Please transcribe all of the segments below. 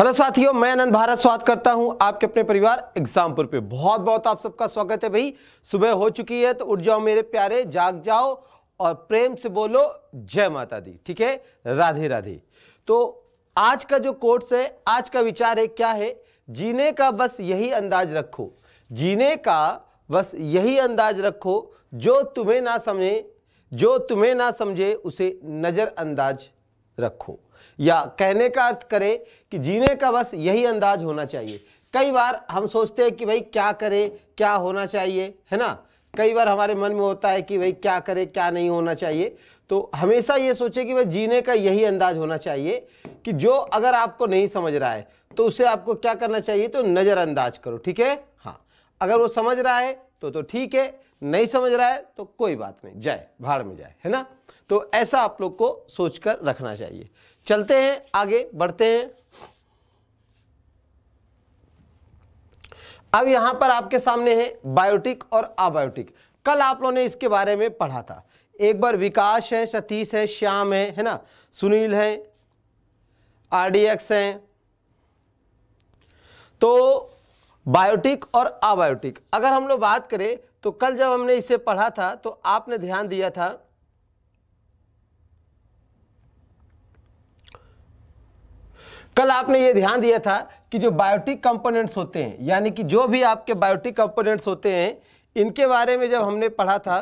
hello साथियों मैं आनंद भारत स्वागत करता हूं आपके अपने परिवार एग्जामपुर पे बहुत बहुत आप सबका स्वागत है भाई सुबह हो चुकी है तो उठ जाओ मेरे प्यारे जाग जाओ और प्रेम से बोलो जय माता दी ठीक है राधे राधे तो आज का जो कोर्स है आज का विचार है क्या है जीने का बस यही अंदाज रखो जीने का बस यही अंदाज रखो जो तुम्हें ना समझे जो तुम्हें ना समझे उसे नज़रअंदाज रखो या कहने का अर्थ करें कि जीने का बस यही अंदाज होना चाहिए कई बार हम सोचते हैं कि भाई क्या करें क्या होना चाहिए है ना कई बार हमारे मन में होता है कि भाई क्या करें क्या नहीं होना चाहिए तो हमेशा ये सोचे कि भाई जीने का यही अंदाज होना चाहिए कि जो अगर आपको नहीं समझ रहा है तो उसे आपको क्या करना चाहिए तो नज़रअंदाज करो ठीक है हाँ अगर वो समझ रहा है तो तो ठीक है नहीं समझ रहा है तो कोई बात नहीं जाए भाड़ में जाए है ना तो ऐसा आप लोग को सोचकर रखना चाहिए चलते हैं आगे बढ़ते हैं अब यहां पर आपके सामने है बायोटिक और अबायोटिक कल आप लोगों ने इसके बारे में पढ़ा था एक बार विकास है सतीश है श्याम है है ना सुनील है आरडीएक्स है तो बायोटिक और अबायोटिक अगर हम लोग बात करें तो कल जब हमने इसे पढ़ा था तो आपने ध्यान दिया था कल आपने ये ध्यान दिया था कि जो बायोटिक कंपोनेंट्स होते हैं यानी कि जो भी आपके बायोटिक कंपोनेंट्स होते हैं इनके बारे में जब हमने पढ़ा था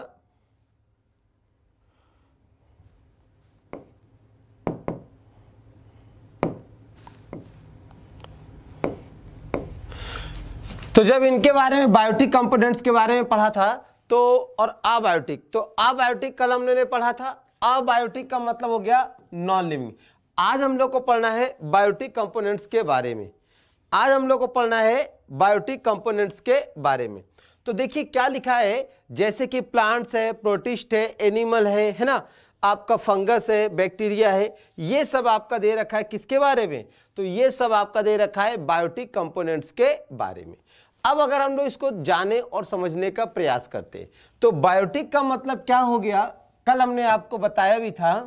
तो जब इनके बारे में बायोटिक कंपोनेंट्स के बारे में पढ़ा था तो और अबायोटिक तो अबायोटिक कल हमने पढ़ा था अबायोटिक का मतलब हो गया नॉन लिविंग आज हम लोग को पढ़ना है बायोटिक कंपोनेंट्स के बारे में आज हम लोग को पढ़ना है बायोटिक कंपोनेंट्स के बारे में तो देखिए क्या लिखा है जैसे कि प्लांट्स है प्रोटिस्ट है एनिमल है है ना आपका फंगस है बैक्टीरिया है ये सब आपका दे रखा है किसके बारे में तो ये सब आपका दे रखा है बायोटिक कंपोनेंट्स के बारे में अब अगर हम लोग इसको जाने और समझने का प्रयास करते तो बायोटिक का मतलब क्या हो गया कल हमने आपको बताया भी था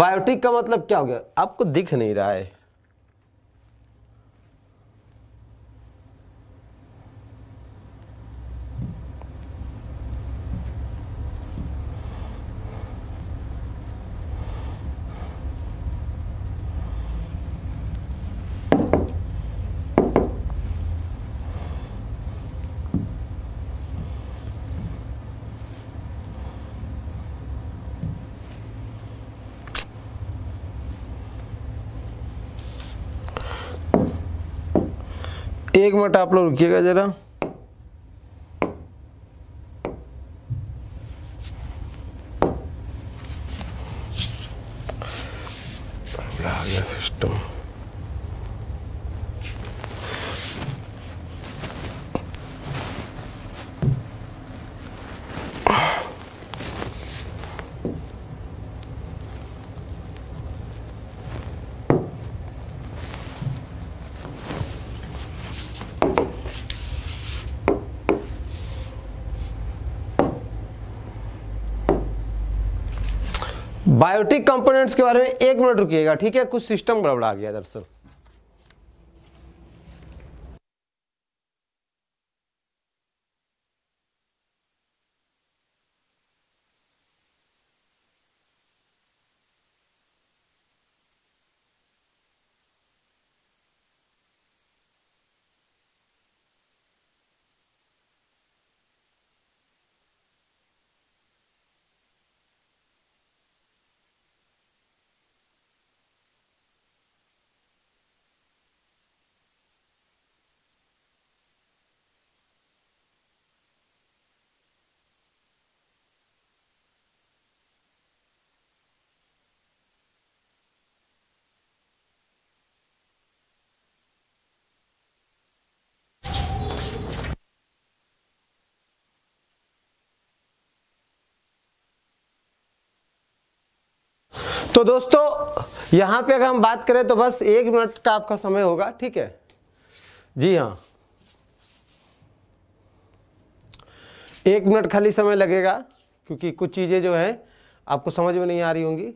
बायोटिक का मतलब क्या हो गया आपको दिख नहीं रहा है एक मिनट आप लोग रुकिएगा ज़रा बायोटिक कंपोनेंट्स के बारे में एक मिनट रुकिएगा ठीक है कुछ सिस्टम गड़बड़ा गया दरअसल तो दोस्तों यहाँ पे अगर हम बात करें तो बस एक मिनट का आपका समय होगा ठीक है जी हाँ एक मिनट खाली समय लगेगा क्योंकि कुछ चीज़ें जो हैं आपको समझ में नहीं आ रही होंगी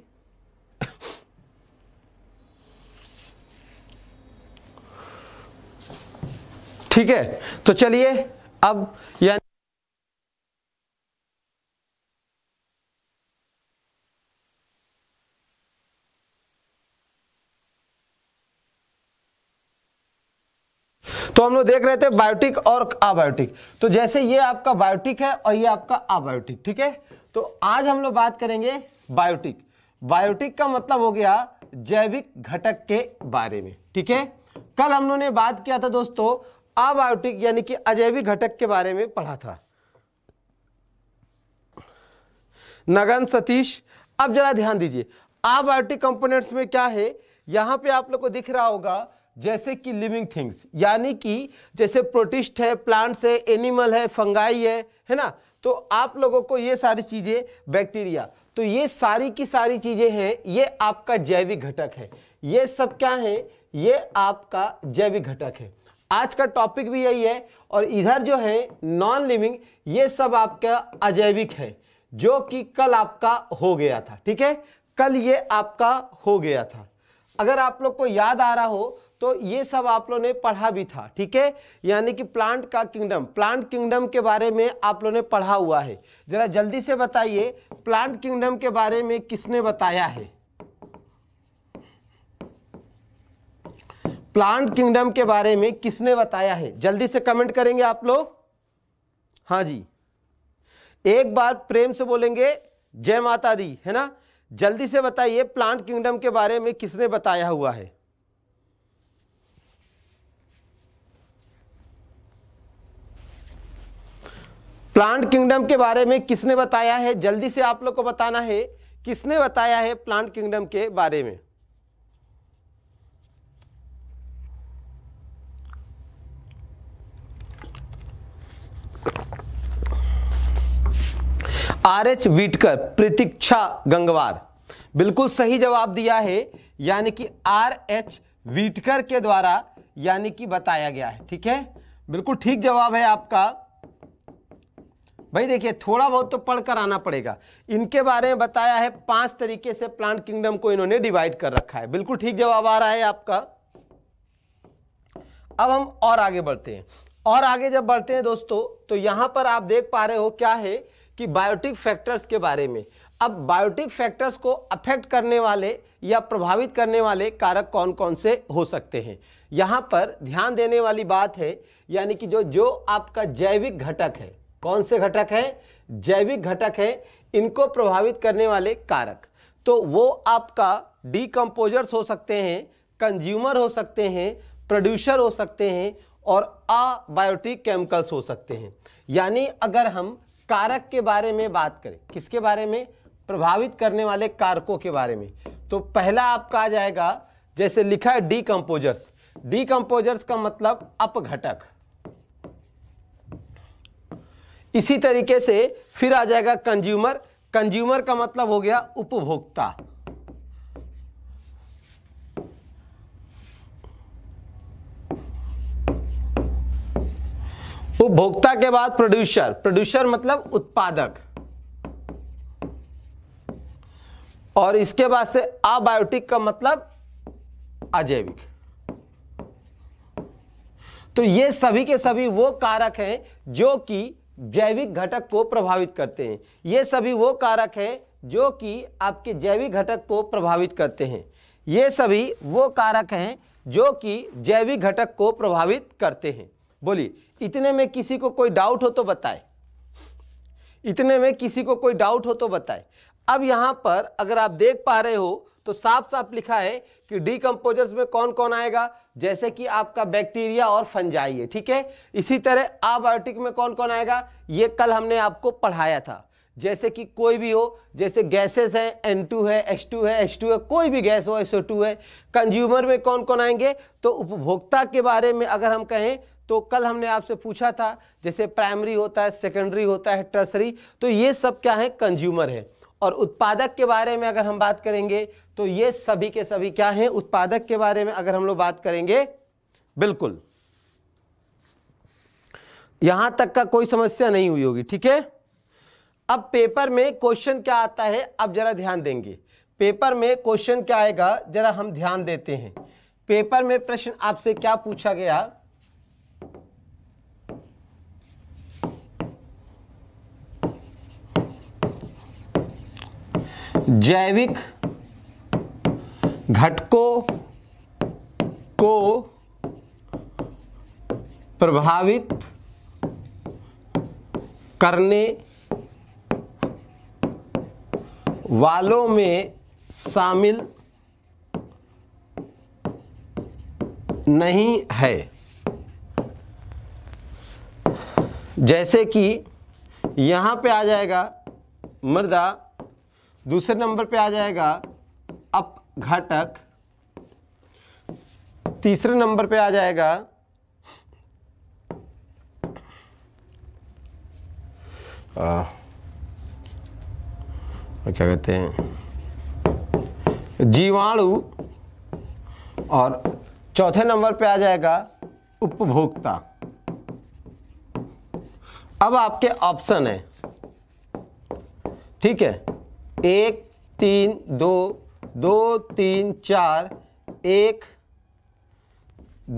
ठीक है तो चलिए अब यानी तो हम लोग देख रहे थे बायोटिक और आबायोटिक तो जैसे ये आपका बायोटिक है और ये आपका आबायोटिक ठीक है तो आज हम लोग बात करेंगे बायोटिक बायोटिक का मतलब हो गया जैविक घटक के बारे में ठीक है कल हम लोगों ने बात किया था दोस्तों अबायोटिक यानी कि अजैविक घटक के बारे में पढ़ा था नगन सतीश अब जरा ध्यान दीजिए आबायोटिक कंपोनेंट्स में क्या है यहां पे आप लोग को दिख रहा होगा जैसे कि लिविंग थिंग्स यानी कि जैसे प्रोटिस्ट है प्लांट्स है एनिमल है फंगाई है है ना तो आप लोगों को ये सारी चीज़ें बैक्टीरिया तो ये सारी की सारी चीज़ें हैं ये आपका जैविक घटक है ये सब क्या है ये आपका जैविक घटक है आज का टॉपिक भी यही है और इधर जो है नॉन लिविंग ये सब आपका अजैविक है जो कि कल आपका हो गया था ठीक है कल ये आपका हो गया था अगर आप लोग को याद आ रहा हो तो ये सब आप लोगों ने पढ़ा भी था ठीक है यानी कि प्लांट का किंगडम प्लांट किंगडम के बारे में आप लोगों ने पढ़ा हुआ है ज़रा जल्दी से बताइए प्लांट किंगडम के बारे में किसने बताया है प्लांट किंगडम के बारे में किसने बताया है जल्दी से कमेंट करेंगे आप लोग हाँ जी एक बार प्रेम से बोलेंगे जय माता दी है ना जल्दी से बताइए प्लांट किंगडम के बारे में किसने बताया हुआ है प्लांट किंगडम के बारे में किसने बताया है जल्दी से आप लोग को बताना है किसने बताया है प्लांट किंगडम के बारे में R H Whittaker Pratiksha Gangwar बिल्कुल सही जवाब दिया है यानी कि आर एच वीटकर के द्वारा यानी कि बताया गया है ठीक है बिल्कुल ठीक जवाब है आपका भाई देखिए थोड़ा बहुत तो पढ़कर आना पड़ेगा इनके बारे में बताया है पांच तरीके से प्लांट किंगडम को इन्होंने डिवाइड कर रखा है बिल्कुल ठीक जवाब आ रहा है आपका अब हम और आगे बढ़ते हैं और आगे जब बढ़ते हैं दोस्तों तो यहां पर आप देख पा रहे हो क्या है कि बायोटिक फैक्टर्स के बारे में अब बायोटिक फैक्टर्स को अफेक्ट करने वाले या प्रभावित करने वाले कारक कौन कौन से हो सकते हैं यहाँ पर ध्यान देने वाली बात है यानी कि जो जो आपका जैविक घटक है कौन से घटक हैं जैविक घटक हैं इनको प्रभावित करने वाले कारक तो वो आपका डीकम्पोजर्स हो सकते हैं कंज्यूमर हो सकते हैं प्रोड्यूसर हो सकते हैं और अबायोटिक केमिकल्स हो सकते हैं यानी अगर हम कारक के बारे में बात करें किसके बारे में प्रभावित करने वाले कारकों के बारे में तो पहला आपका आ जाएगा जैसे लिखा है डीकम्पोजर्स डीकम्पोजर्स का मतलब अपघटक इसी तरीके से फिर आ जाएगा कंज्यूमर कंज्यूमर का मतलब हो गया उपभोक्ता उपभोक्ता के बाद प्रोड्यूसर प्रोड्यूसर मतलब उत्पादक और इसके बाद से अबायोटिक का मतलब अजैविक तो ये सभी के सभी वो कारक हैं जो कि जैविक घटक को प्रभावित करते हैं ये सभी वो कारक हैं जो कि आपके जैविक घटक को प्रभावित करते हैं ये सभी वो कारक हैं जो कि जैविक घटक को प्रभावित करते हैं बोलिए इतने में किसी को कोई डाउट हो तो बताए इतने में किसी को कोई डाउट हो तो बताए अब यहाँ पर अगर आप देख पा रहे हो तो साफ साफ लिखा है कि डीकम्पोजर्स में कौन कौन आएगा जैसे कि आपका बैक्टीरिया और फंजाई है ठीक है इसी तरह आबायोटिक में कौन कौन आएगा ये कल हमने आपको पढ़ाया था जैसे कि कोई भी हो जैसे गैसेस हैं टू है टू है टू है कोई भी गैस हो एस ओ टू है कंज्यूमर में कौन कौन आएंगे तो उपभोक्ता के बारे में अगर हम कहें तो कल हमने आपसे पूछा था जैसे प्राइमरी होता है सेकेंडरी होता है टर्सरी तो ये सब क्या है कंज्यूमर है और उत्पादक के बारे में अगर हम बात करेंगे तो ये सभी के सभी क्या है उत्पादक के बारे में अगर हम लोग बात करेंगे बिल्कुल यहां तक का कोई समस्या नहीं हुई होगी ठीक है अब पेपर में क्वेश्चन क्या आता है अब जरा ध्यान देंगे पेपर में क्वेश्चन क्या आएगा जरा हम ध्यान देते हैं पेपर में प्रश्न आपसे क्या पूछा गया जैविक घटकों को प्रभावित करने वालों में शामिल नहीं है जैसे कि यहाँ पे आ जाएगा मृदा दूसरे नंबर पे आ जाएगा घटक तीसरे नंबर पे आ जाएगा आ, क्या कहते हैं जीवाणु और चौथे नंबर पे आ जाएगा उपभोक्ता अब आपके ऑप्शन है ठीक है एक तीन दो दो तीन चार एक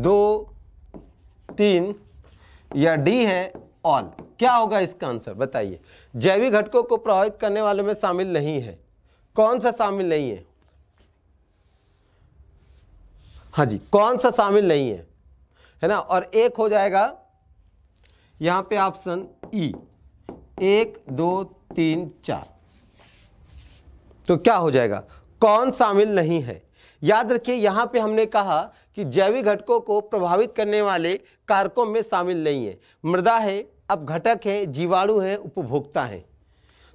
दो तीन या डी है ऑल क्या होगा इसका आंसर बताइए जैविक घटकों को प्रभावित करने वालों में शामिल नहीं है कौन सा शामिल नहीं है हाँ जी कौन सा शामिल नहीं है है ना और एक हो जाएगा यहां पे ऑप्शन ई एक दो तीन चार तो क्या हो जाएगा कौन शामिल नहीं है याद रखिए यहाँ पे हमने कहा कि जैविक घटकों को प्रभावित करने वाले कारकों में शामिल नहीं है मृदा है अब घटक है जीवाणु है उपभोक्ता है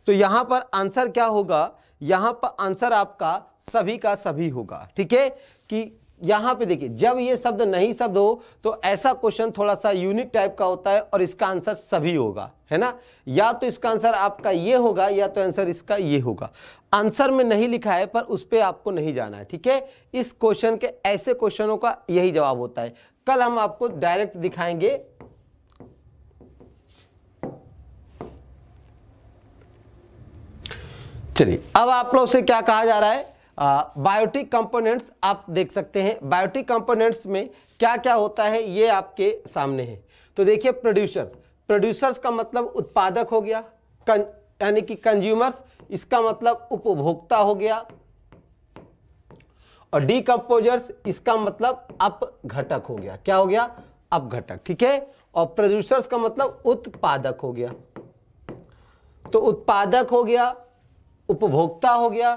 तो यहाँ पर आंसर क्या होगा यहाँ पर आंसर आपका सभी का सभी होगा ठीक है कि यहां पे देखिए जब ये शब्द नहीं शब्द हो तो ऐसा क्वेश्चन थोड़ा सा यूनिक टाइप का होता है और इसका आंसर सभी होगा है ना या तो इसका आंसर आपका ये होगा या तो आंसर इसका ये होगा आंसर में नहीं लिखा है पर उस पर आपको नहीं जाना है ठीक है इस क्वेश्चन के ऐसे क्वेश्चनों का यही जवाब होता है कल हम आपको डायरेक्ट दिखाएंगे चलिए अब आप लोग से क्या कहा जा रहा है बायोटिक कंपोनेंट्स आप देख सकते हैं बायोटिक कंपोनेंट्स में क्या क्या होता है ये आपके सामने है तो देखिए प्रोड्यूसर्स प्रोड्यूसर्स का मतलब उत्पादक हो गया यानी कि कंज्यूमर्स इसका मतलब उपभोक्ता हो गया और डीकम्पोजर्स इसका मतलब अपघटक हो गया क्या हो गया अपघटक ठीक है और प्रोड्यूसर्स का मतलब उत्पादक हो गया तो उत्पादक हो गया उपभोक्ता हो गया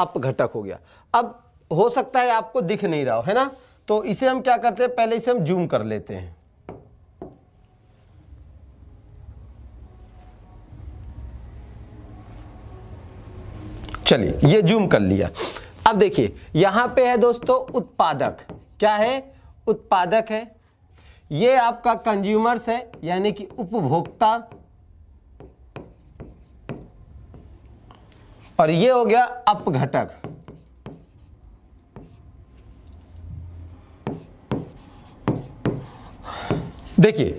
अपघटक हो गया अब हो सकता है आपको दिख नहीं रहा हो है ना तो इसे हम क्या करते हैं पहले इसे हम जूम कर लेते हैं चलिए ये जूम कर लिया अब देखिए यहां पे है दोस्तों उत्पादक क्या है उत्पादक है ये आपका कंज्यूमर्स है यानी कि उपभोक्ता और ये हो गया अपघटक देखिए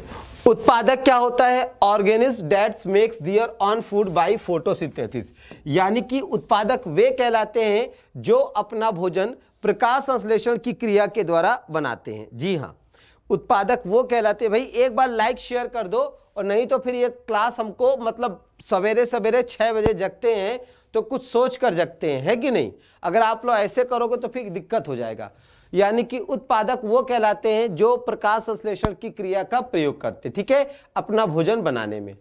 उत्पादक क्या होता है organisms that makes their own food by photosynthesis यानी कि उत्पादक वे कहलाते हैं जो अपना भोजन प्रकाश संश्लेषण की क्रिया के द्वारा बनाते हैं जी हाँ उत्पादक वो कहलाते हैं भाई एक बार लाइक शेयर कर दो और नहीं तो फिर ये क्लास हमको मतलब सवेरे सवेरे छः बजे जगते हैं तो कुछ सोच कर जगते हैं है कि नहीं अगर आप लोग ऐसे करोगे तो फिर दिक्कत हो जाएगा यानी कि उत्पादक वो कहलाते हैं जो प्रकाश संश्लेषण की क्रिया का प्रयोग करते ठीक है अपना भोजन बनाने में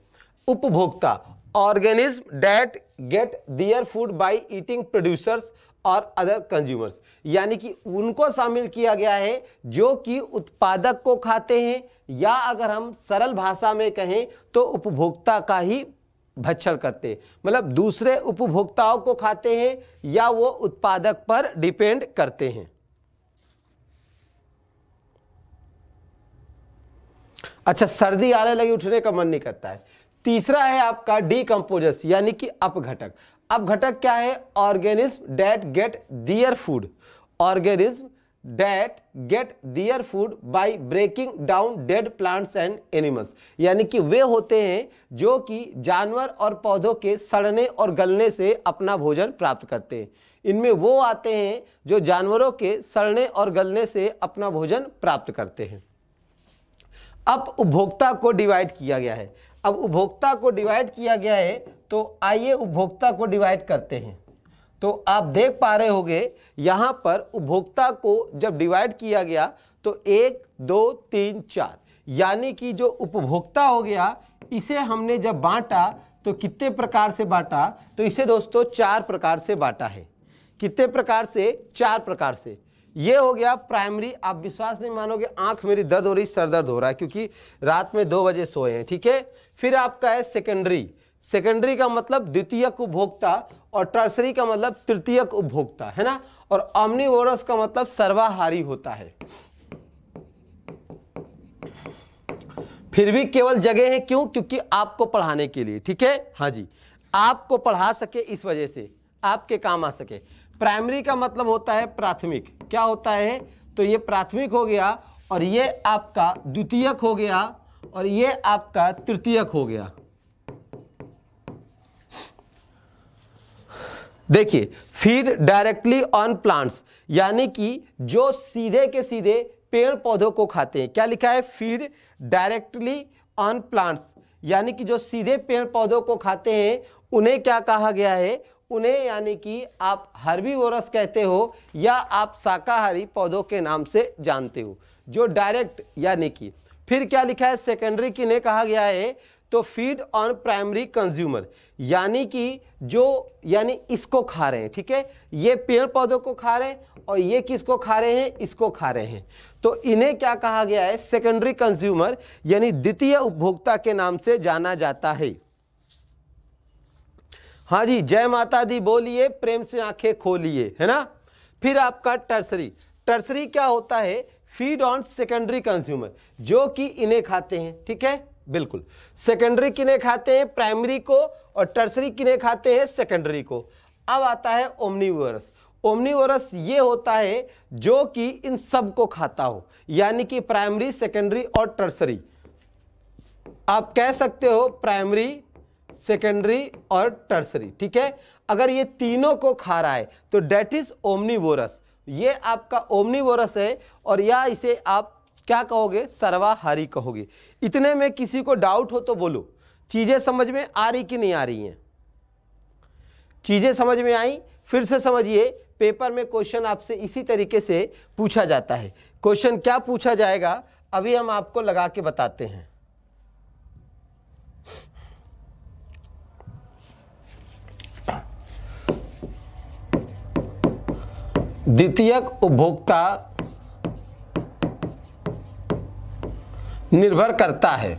उपभोक्ता organisms that get their food by eating producers और अदर कंज्यूमर्स यानी कि उनको शामिल किया गया है जो कि उत्पादक को खाते हैं या अगर हम सरल भाषा में कहें तो उपभोक्ता का ही भक्षण करते हैं मतलब दूसरे उपभोक्ताओं को खाते हैं या वो उत्पादक पर डिपेंड करते हैं अच्छा सर्दी आने लगी उठने का मन नहीं करता है तीसरा है आपका डीकम्पोजस यानी कि अपघटक अब घटक क्या है organisms that get their food organisms that get their food by breaking down dead plants and animals यानी कि वे होते हैं जो कि जानवर और पौधों के सड़ने और गलने से अपना भोजन प्राप्त करते हैं इनमें वो आते हैं जो जानवरों के सड़ने और गलने से अपना भोजन प्राप्त करते हैं अब उपभोक्ता को डिवाइड किया गया है अब उपभोक्ता को डिवाइड किया गया है तो आइए उपभोक्ता को डिवाइड करते हैं तो आप देख पा रहे होंगे यहाँ पर उपभोक्ता को जब डिवाइड किया गया तो एक दो तीन चार यानी कि जो उपभोक्ता हो गया इसे हमने जब बांटा तो कितने प्रकार से बांटा तो इसे दोस्तों चार प्रकार से बांटा है कितने प्रकार से चार प्रकार से ये हो गया प्राइमरी आप विश्वास नहीं मानोगे आंख मेरी दर्द हो रही सर दर्द हो रहा है क्योंकि रात में दो बजे सोए हैं ठीक है फिर आपका है सेकेंडरी सेकेंडरी का मतलब द्वितीयक उपभोक्ता और टर्सरी का मतलब तृतीयक उपभोक्ता है ना और ऑमनीवोरस का मतलब सर्वाहारी होता है फिर भी केवल जगह है क्यों क्योंकि आपको पढ़ाने के लिए ठीक है हाँ जी आपको पढ़ा सके इस वजह से आपके काम आ सके प्राइमरी का मतलब होता है प्राथमिक क्या होता है तो ये प्राथमिक हो गया और ये आपका द्वितीयक हो गया और ये आपका तृतीयक हो गया देखिए फीड डायरेक्टली ऑन प्लांट्स यानी कि जो सीधे के सीधे पेड़ पौधों को खाते हैं क्या लिखा है फीड डायरेक्टली ऑन प्लांट्स यानी कि जो सीधे पेड़ पौधों को खाते हैं उन्हें क्या कहा गया है उन्हें यानी कि आप हर्बीवोरस कहते हो या आप शाकाहारी पौधों के नाम से जानते हो जो डायरेक्ट यानी कि फिर क्या लिखा है सेकेंडरी किन्हें कहा गया है तो फीड ऑन प्राइमरी कंज्यूमर यानी कि जो यानी इसको खा रहे हैं ठीक है ये पेड़ पौधों को खा रहे हैं और ये किसको खा रहे हैं इसको खा रहे हैं तो इन्हें क्या कहा गया है सेकेंडरी कंज्यूमर यानी द्वितीय उपभोक्ता के नाम से जाना जाता है हाँ जी जय माता दी बोलिए प्रेम से आंखें खोलिए है ना फिर आपका टर्सरी टर्सरी क्या होता है फीड ऑन सेकेंडरी कंज्यूमर जो कि इन्हें खाते हैं ठीक है बिल्कुल सेकेंडरी किने खाते हैं प्राइमरी को और टर्सरी किने खाते हैं सेकेंडरी को अब आता है ओमनीवरस ओमनीवरस ये होता है जो कि इन सब को खाता हो यानी कि प्राइमरी सेकेंडरी और टर्सरी आप कह सकते हो प्राइमरी सेकेंडरी और टर्सरी ठीक है अगर ये तीनों को खा रहा है तो डेट इज ओमनीवोरस ये आपका ओमनीवोरस है और या इसे आप क्या कहोगे सर्वाहारी कहोगे इतने में किसी को डाउट हो तो बोलो चीज़ें समझ में आ रही कि नहीं आ रही हैं चीज़ें समझ में आई फिर से समझिए पेपर में क्वेश्चन आपसे इसी तरीके से पूछा जाता है क्वेश्चन क्या पूछा जाएगा अभी हम आपको लगा के बताते हैं द्वितीयक उपभोक्ता निर्भर करता है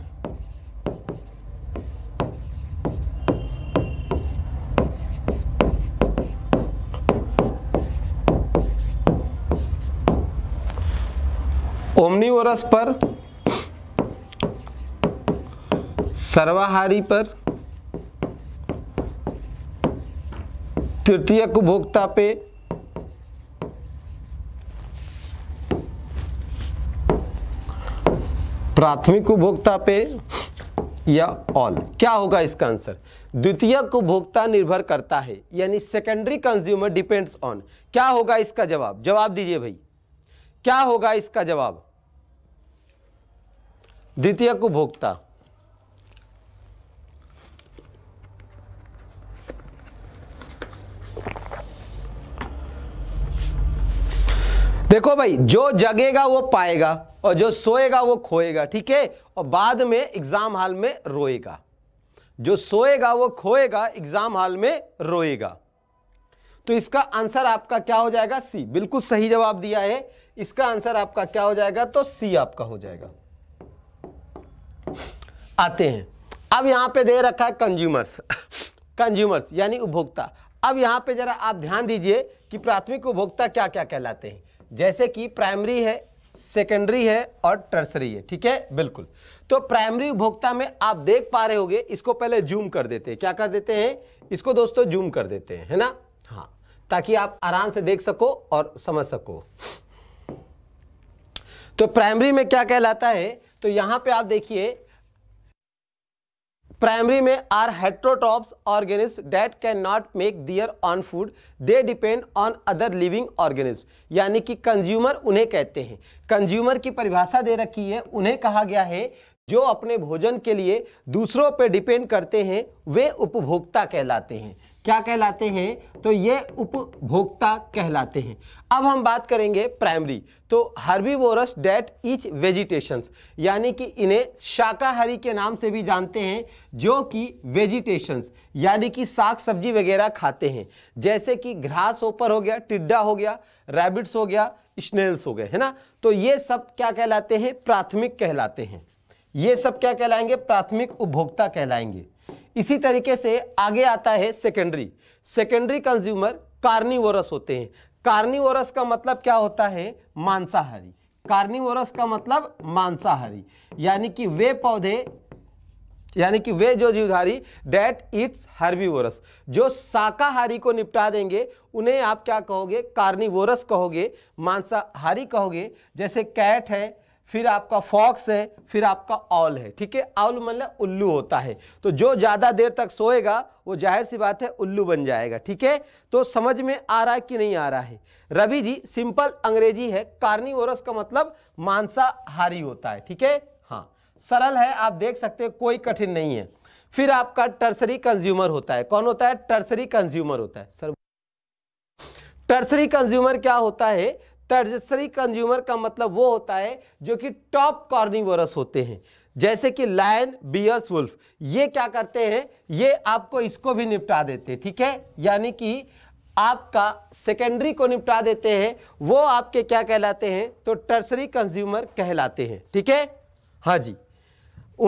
ओमनिवरस पर सर्वाहारी पर तृतीय उपभोक्ता पे प्राथमिक उपभोक्ता पे या ऑल क्या होगा इसका आंसर द्वितीय उपभोक्ता निर्भर करता है यानी सेकेंडरी कंज्यूमर डिपेंड्स ऑन क्या होगा इसका जवाब जवाब दीजिए भाई क्या होगा इसका जवाब द्वितीय उपभोक्ता देखो भाई जो जगेगा वो पाएगा और जो सोएगा वो खोएगा ठीक है और बाद में एग्जाम हाल में रोएगा जो सोएगा वो खोएगा एग्जाम हाल में रोएगा तो इसका आंसर आपका क्या हो जाएगा सी बिल्कुल सही जवाब दिया है इसका आंसर आपका क्या हो जाएगा तो सी आपका हो जाएगा आते हैं अब यहां पे दे रखा है कंज्यूमर्स कंज्यूमर्स यानी उपभोक्ता अब यहां पे जरा आप ध्यान दीजिए कि प्राथमिक उपभोक्ता क्या क्या कहलाते हैं जैसे कि प्राइमरी है सेकेंडरी है और टर्सरी है ठीक है बिल्कुल तो प्राइमरी उपभोक्ता में आप देख पा रहे होगे इसको पहले जूम कर देते हैं क्या कर देते हैं इसको दोस्तों जूम कर देते हैं है ना हाँ ताकि आप आराम से देख सको और समझ सको तो प्राइमरी में क्या कहलाता है तो यहां पे आप देखिए प्राइमरी में are heterotrophs organisms that can not make their own food they depend on other living organisms यानी कि कंज्यूमर उन्हें कहते हैं कंज्यूमर की परिभाषा दे रखी है उन्हें कहा गया है जो अपने भोजन के लिए दूसरों पर डिपेंड करते हैं वे उपभोक्ता कहलाते हैं क्या कहलाते हैं तो ये उपभोक्ता कहलाते हैं अब हम बात करेंगे प्राइमरी तो हर्बीवोरस डेट इच वेजिटेशंस यानी कि इन्हें शाकाहारी के नाम से भी जानते हैं जो कि वेजिटेशंस यानी कि साग सब्जी वगैरह खाते हैं जैसे कि घास ऊपर हो गया टिड्डा हो गया रैबिट्स हो गया स्नेल्स हो गए है ना तो ये सब क्या कहलाते हैं प्राथमिक कहलाते हैं ये सब क्या कहलाएंगे प्राथमिक उपभोक्ता कहलाएंगे इसी तरीके से आगे आता है सेकेंडरी सेकेंडरी कंज्यूमर कार्निवोरस होते हैं कार्निवोरस का मतलब क्या होता है मांसाहारी कार्निवोरस का मतलब मांसाहारी यानी कि वे पौधे यानी कि वे जो जीवधारी डेट इट्स हर्बीवोरस जो शाकाहारी को निपटा देंगे उन्हें आप क्या कहोगे कार्निवोरस कहोगे मांसाहारी कहोगे जैसे कैट है फिर आपका फॉक्स है फिर आपका ऑल है ठीक है ऑल मतलब उल्लू होता है तो जो ज़्यादा देर तक सोएगा वो जाहिर सी बात है उल्लू बन जाएगा ठीक है तो समझ में आ रहा है कि नहीं आ रहा है रवि जी सिंपल अंग्रेजी है कार्निवोरस का मतलब मांसाहारी होता है ठीक है हाँ सरल है आप देख सकते हैं कोई कठिन नहीं है फिर आपका टर्सरी कंज्यूमर होता है कौन होता है टर्सरी कंज्यूमर होता है सर टर्सरी कंज्यूमर क्या होता है टर्जरी कंज्यूमर का मतलब वो होता है जो कि टॉप कॉर्निवरस होते हैं जैसे कि लायन बियर्स वुल्फ ये क्या करते हैं ये आपको इसको भी निपटा देते हैं ठीक है यानी कि आपका सेकेंडरी को निपटा देते हैं वो आपके क्या कहलाते हैं तो टर्सरी कंज्यूमर कहलाते हैं ठीक है हाँ जी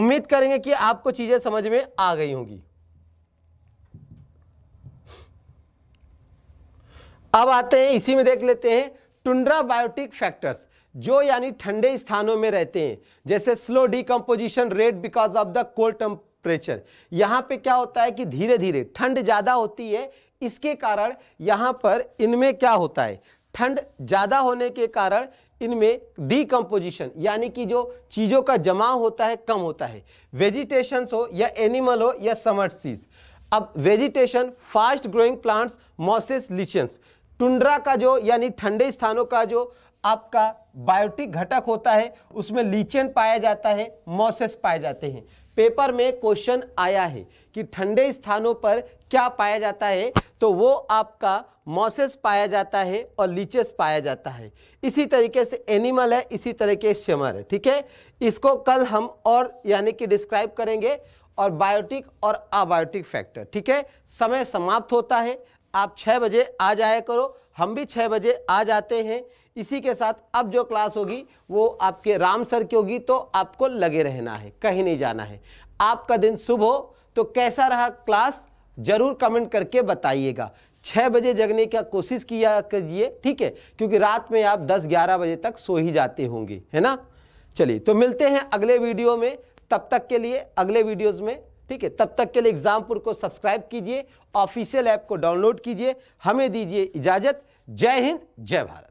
उम्मीद करेंगे कि आपको चीज़ें समझ में आ गई होंगी अब आते हैं इसी में देख लेते हैं टुंड्रा बायोटिक फैक्टर्स जो यानी ठंडे स्थानों में रहते हैं जैसे slow decomposition rate because of the cold temperature यहाँ पे क्या होता है कि धीरे धीरे ठंड ज़्यादा होती है इसके कारण यहाँ पर इनमें क्या होता है ठंड ज़्यादा होने के कारण इनमें डीकम्पोजिशन यानी कि जो चीज़ों का जमाव होता है कम होता है वेजिटेशन हो या एनिमल हो या समर्सीज अब vegetation fast growing plants mosses lichens tundra का जो यानी ठंडे स्थानों का जो आपका बायोटिक घटक होता है उसमें लीचेन पाया जाता है मॉसेस पाए जाते हैं पेपर में क्वेश्चन आया है कि ठंडे स्थानों पर क्या पाया जाता है तो वो आपका मॉसेस पाया जाता है और लीचेस पाया जाता है इसी तरीके से एनिमल है इसी तरीके से शमर है ठीक है इसको कल हम और यानी कि डिस्क्राइब करेंगे और बायोटिक और अबायोटिक फैक्टर ठीक है समय समाप्त होता है आप छः बजे आ जाया करो हम भी छः बजे आ जाते हैं इसी के साथ अब जो क्लास होगी वो आपके राम सर की होगी तो आपको लगे रहना है कहीं नहीं जाना है आपका दिन शुभ हो तो कैसा रहा क्लास ज़रूर कमेंट करके बताइएगा छः बजे जगने का कोशिश किया कीजिए ठीक है क्योंकि रात में आप 10-11 बजे तक सो ही जाते होंगे है ना चलिए तो मिलते हैं अगले वीडियो में तब तक के लिए अगले वीडियोज़ में ठीक है तब तक के लिए एग्जामपुर को सब्सक्राइब कीजिए ऑफिशियल ऐप को डाउनलोड कीजिए हमें दीजिए इजाज़त जय हिंद जय भारत